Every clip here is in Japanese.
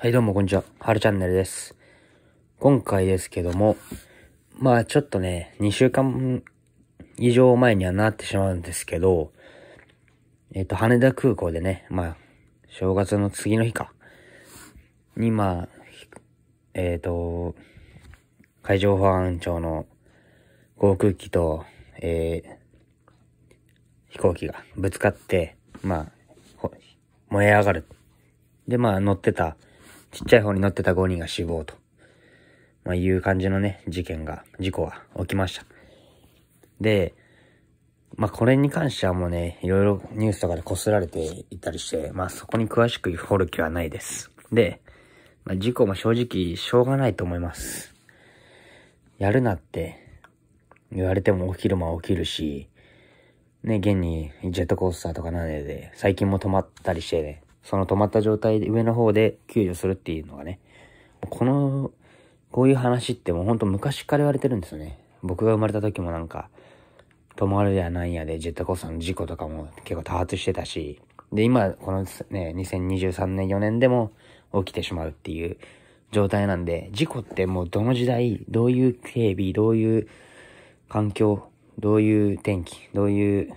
はいどうもこんにちは。はるチャンネルです。今回ですけども、まあちょっとね、2週間以上前にはなってしまうんですけど、えっ、と、羽田空港でね、まあ、正月の次の日か、にまあ、えっ、と、海上保安庁の航空機と、えー、飛行機がぶつかって、まあ、燃え上がる。で、まあ乗ってたちっちゃい方に乗ってた5人が死亡と、まあ、いう感じのね、事件が、事故は起きました。で、まあ、これに関してはもうね、いろいろニュースとかで擦られていたりして、まあ、そこに詳しく掘る気はないです。で、まあ、事故も正直、しょうがないと思います。やるなって言われても起きるも起きるし、ね、現にジェットコースターとかなんで、最近も止まったりしてね、その止まった状態で上の方で救助するっていうのがね、この、こういう話ってもうほんと昔から言われてるんですよね。僕が生まれた時もなんか、止まるやなんやでジェットコースターの事故とかも結構多発してたし、で、今、このね、2023年4年でも起きてしまうっていう状態なんで、事故ってもうどの時代、どういう警備、どういう環境、どういう天気、どういう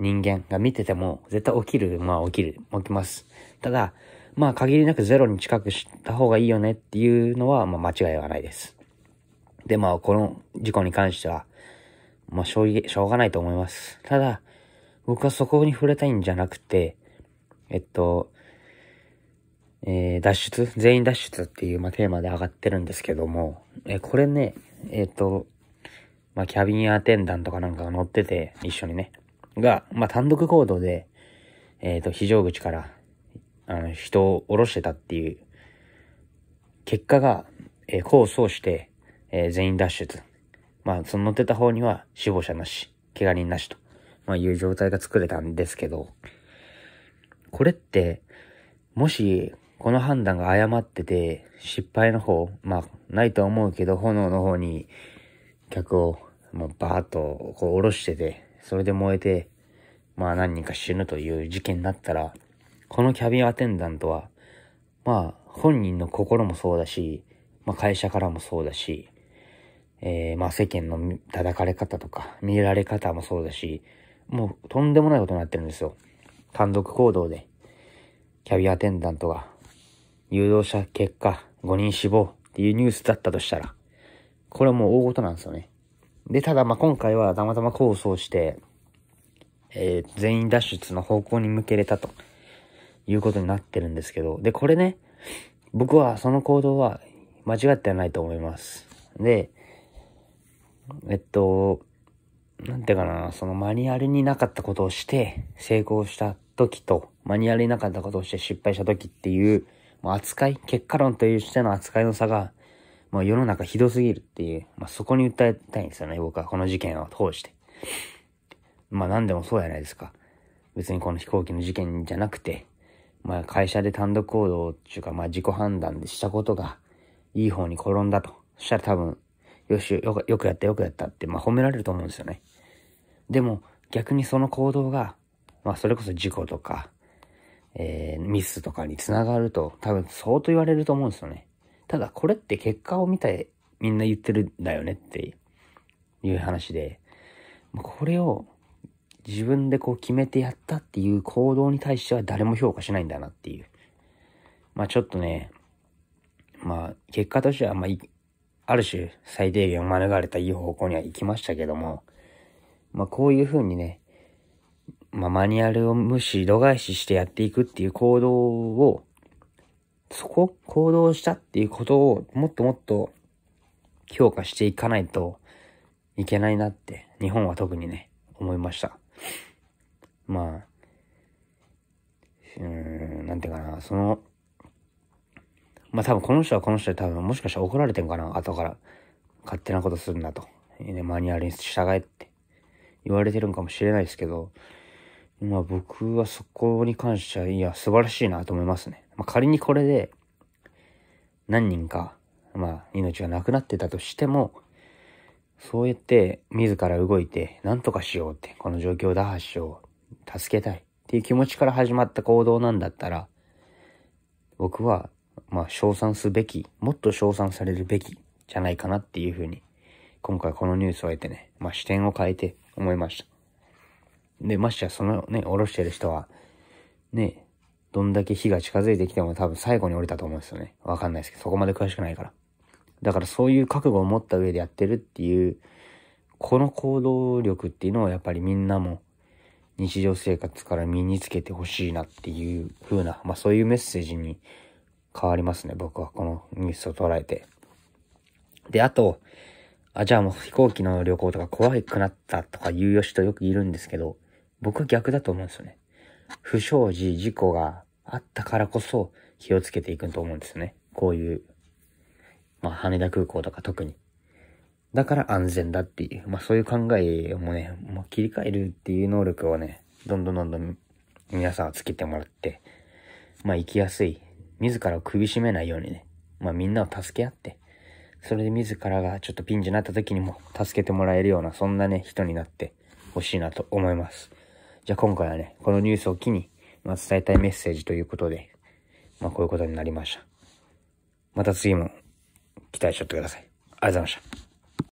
人間が見てても、絶対起きる、まあ起きる、起きます。ただ、まあ限りなくゼロに近くした方がいいよねっていうのは、まあ間違いはないです。で、まあこの事故に関しては、まあしょう、しょうがないと思います。ただ、僕はそこに触れたいんじゃなくて、えっと、えー、脱出、全員脱出っていう、まあ、テーマで上がってるんですけども、えー、これね、えっ、ー、と、まあ、キャビンアテンダントかなんかが乗ってて、一緒にね。が、まあ、単独行動で、えっ、ー、と、非常口から、あの、人を降ろしてたっていう、結果が、えー、功を奏して、えー、全員脱出。まあ、その乗ってた方には死亡者なし、怪我人なしと、まあ、いう状態が作れたんですけど、これって、もし、この判断が誤ってて、失敗の方、まあ、ないと思うけど、炎の方に、客を、もうバーッと、こう、下ろしてて、それで燃えて、まあ何人か死ぬという事件になったら、このキャビンアテンダントは、まあ本人の心もそうだし、まあ会社からもそうだし、えー、まあ世間の叩かれ方とか、見られ方もそうだし、もうとんでもないことになってるんですよ。単独行動で、キャビンアテンダントが、誘導者結果、5人死亡っていうニュースだったとしたら、これはもう大事なんですよね。で、ただ、ま、今回はたまたま構想して、えー、全員脱出の方向に向けれたということになってるんですけど、で、これね、僕はその行動は間違ってはないと思います。で、えっと、なんていうかな、そのマニュアルになかったことをして成功した時と、マニュアルになかったことをして失敗した時っていう、扱い、結果論というしての扱いの差がまあ、世の中ひどすぎるっていう、まあ、そこに訴えたいんですよね、僕はこの事件を通して。まあ何でもそうじゃないですか。別にこの飛行機の事件じゃなくて、まあ会社で単独行動っていうか、まあ自己判断でしたことが、いい方に転んだと。そしたら多分、よし、よよくやったよくやったって、まあ褒められると思うんですよね。でも、逆にその行動が、まあそれこそ事故とか、えー、ミスとかにつながると、多分相当言われると思うんですよね。ただこれって結果を見たみんな言ってるんだよねっていう話で、これを自分でこう決めてやったっていう行動に対しては誰も評価しないんだなっていう。まあちょっとね、まあ結果としてはまあある種最低限免れたいい方向には行きましたけども、まあこういうふうにね、まあマニュアルを無視、度外視してやっていくっていう行動をそこ、行動したっていうことをもっともっと強化していかないといけないなって、日本は特にね、思いました。まあ、うん、なんていうかな、その、まあ多分この人はこの人で多分もしかしたら怒られてんかな、後から。勝手なことするなと。ね、マニュアルに従えって言われてるんかもしれないですけど、まあ僕はそこに関しては、いや、素晴らしいなと思いますね。まあ、仮にこれで何人か、まあ、命がなくなってたとしても、そうやって自ら動いて何とかしようって、この状況を打破しよう、助けたいっていう気持ちから始まった行動なんだったら、僕は、まあ、賞賛すべき、もっと称賛されるべきじゃないかなっていうふうに、今回このニュースを得てね、まあ、視点を変えて思いました。で、ましてやそのね、おろしてる人は、ね、どんだけ火が近づいてきても多分最後に降りたと思うんですよね。わかんないですけど、そこまで詳しくないから。だからそういう覚悟を持った上でやってるっていう、この行動力っていうのをやっぱりみんなも日常生活から身につけてほしいなっていう風な、まあそういうメッセージに変わりますね。僕はこのニュースを捉えて。で、あと、あ、じゃあもう飛行機の旅行とか怖くなったとか言うよ人よくいるんですけど、僕は逆だと思うんですよね。不祥事、事故があったからこそ気をつけていくと思うんですよね。こういう、まあ、羽田空港とか特に。だから安全だっていう、まあそういう考えもね、もう切り替えるっていう能力をね、どんどんどんどん皆さんはつけてもらって、まあ生きやすい、自らを首絞めないようにね、まあみんなを助け合って、それで自らがちょっとピンチになった時にも助けてもらえるような、そんなね、人になってほしいなと思います。じゃあ今回はね、このニュースを機に、まあ、伝えたいメッセージということで、まあ、こういうことになりました。また次も期待しちゃってください。ありがとうございました。